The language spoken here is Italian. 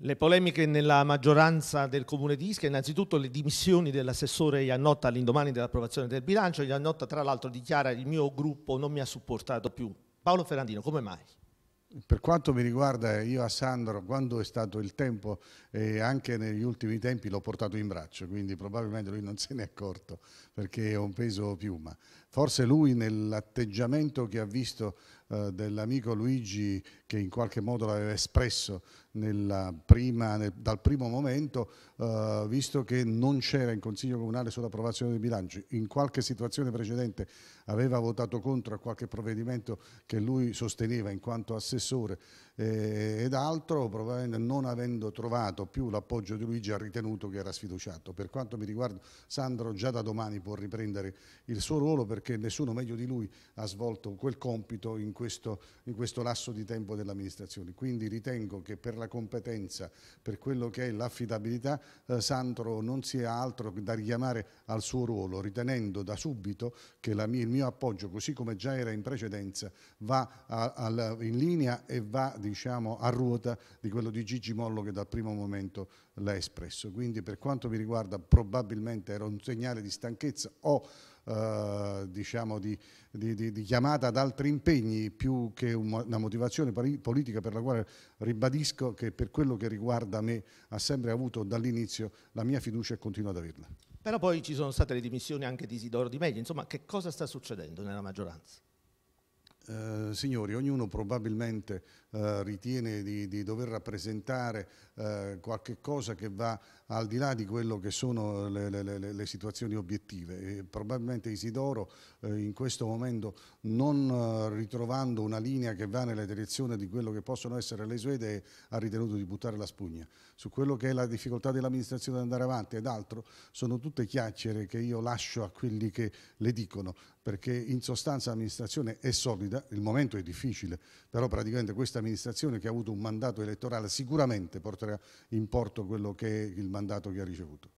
Le polemiche nella maggioranza del comune di Ischia, innanzitutto le dimissioni dell'assessore Iannotta all'indomani dell'approvazione del bilancio. Iannotta tra l'altro dichiara il mio gruppo non mi ha supportato più. Paolo Ferrandino, come mai? Per quanto mi riguarda, io a Sandro, quando è stato il tempo, eh, anche negli ultimi tempi l'ho portato in braccio, quindi probabilmente lui non se ne è accorto perché è un peso piuma forse lui nell'atteggiamento che ha visto eh, dell'amico Luigi che in qualche modo l'aveva espresso prima, nel, dal primo momento, eh, visto che non c'era in Consiglio Comunale sull'approvazione dei bilanci, in qualche situazione precedente aveva votato contro a qualche provvedimento che lui sosteneva in quanto assessore eh, ed altro, probabilmente non avendo trovato più l'appoggio di Luigi ha ritenuto che era sfiduciato. Per quanto mi riguarda Sandro già da domani può riprendere il suo ruolo perché perché nessuno meglio di lui ha svolto quel compito in questo, in questo lasso di tempo dell'amministrazione. Quindi ritengo che per la competenza, per quello che è l'affidabilità, eh, Santro non sia altro da richiamare al suo ruolo, ritenendo da subito che mia, il mio appoggio, così come già era in precedenza, va a, a, in linea e va diciamo, a ruota di quello di Gigi Mollo che dal primo momento l'ha espresso. Quindi per quanto mi riguarda probabilmente era un segnale di stanchezza o eh, diciamo di, di, di, di, chiamata ad altri impegni più che una motivazione politica per la quale ribadisco che per quello che riguarda me ha sempre avuto dall'inizio la mia fiducia e continuo ad averla. Però poi ci sono state le dimissioni anche di Isidoro Di Meglio, insomma che cosa sta succedendo nella maggioranza? Eh, signori, ognuno probabilmente eh, ritiene di, di, dover rappresentare eh, qualche cosa che va al di là di quello che sono le, le, le situazioni obiettive. E probabilmente Isidoro eh, in questo momento non eh, ritrovando una linea che va nella direzione di quello che possono essere le sue idee ha ritenuto di buttare la spugna. Su quello che è la difficoltà dell'amministrazione ad andare avanti ed altro sono tutte chiacchiere che io lascio a quelli che le dicono perché in sostanza l'amministrazione è solida, il momento è difficile, però praticamente questa amministrazione amministrazione che ha avuto un mandato elettorale sicuramente porterà in porto quello che è il mandato che ha ricevuto.